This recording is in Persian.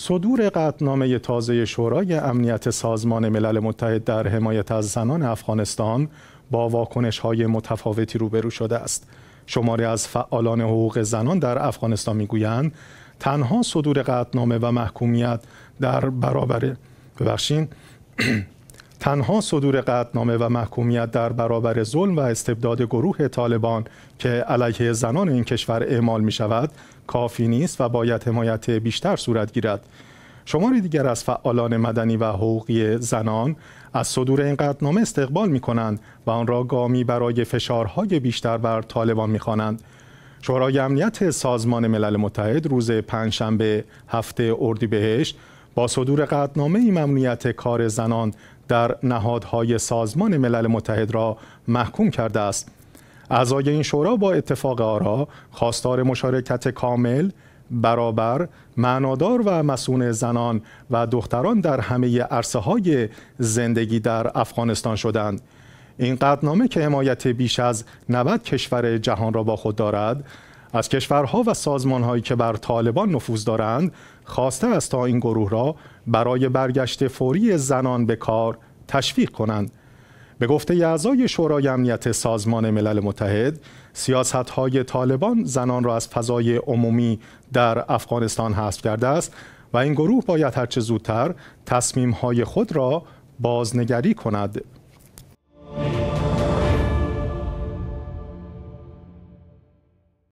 صدور قطنامه تازه شورای امنیت سازمان ملل متحد در حمایت از زنان افغانستان با واکنش های متفاوتی روبرو شده است. شماری از فعالان حقوق زنان در افغانستان میگویند تنها صدور قطنامه و محکومیت در برابر ببخشین تنها صدور قطنامه و محکومیت در برابر ظلم و استبداد گروه طالبان که علیه زنان این کشور اعمال می شود کافی نیست و باید حمایت بیشتر صورت گیرد شماری دیگر از فعالان مدنی و حقوقی زنان از صدور این قدنامه استقبال می کنند و آن را گامی برای فشارهای بیشتر بر طالبان می خوانند. شورای امنیت سازمان ملل متحد روز پنجشنبه هفته اردیبهشت با صدور این ممنوعیت کار زنان در نهادهای سازمان ملل متحد را محکوم کرده است اعضای این شورا با اتفاق آرا خواستار مشارکت کامل برابر معنادار و مسئول زنان و دختران در همه عرصه های زندگی در افغانستان شدند این قدنامه که حمایت بیش از 90 کشور جهان را با خود دارد از کشورها و سازمانهایی که بر طالبان نفوذ دارند خواسته است تا این گروه را برای برگشت فوری زنان به کار تشویق کنند به گفته اعضای شورای امنیت سازمان ملل متحد سیاست های طالبان زنان را از فضای عمومی در افغانستان حذف کرده است و این گروه باید هرچه زودتر تصمیم های خود را بازنگری کند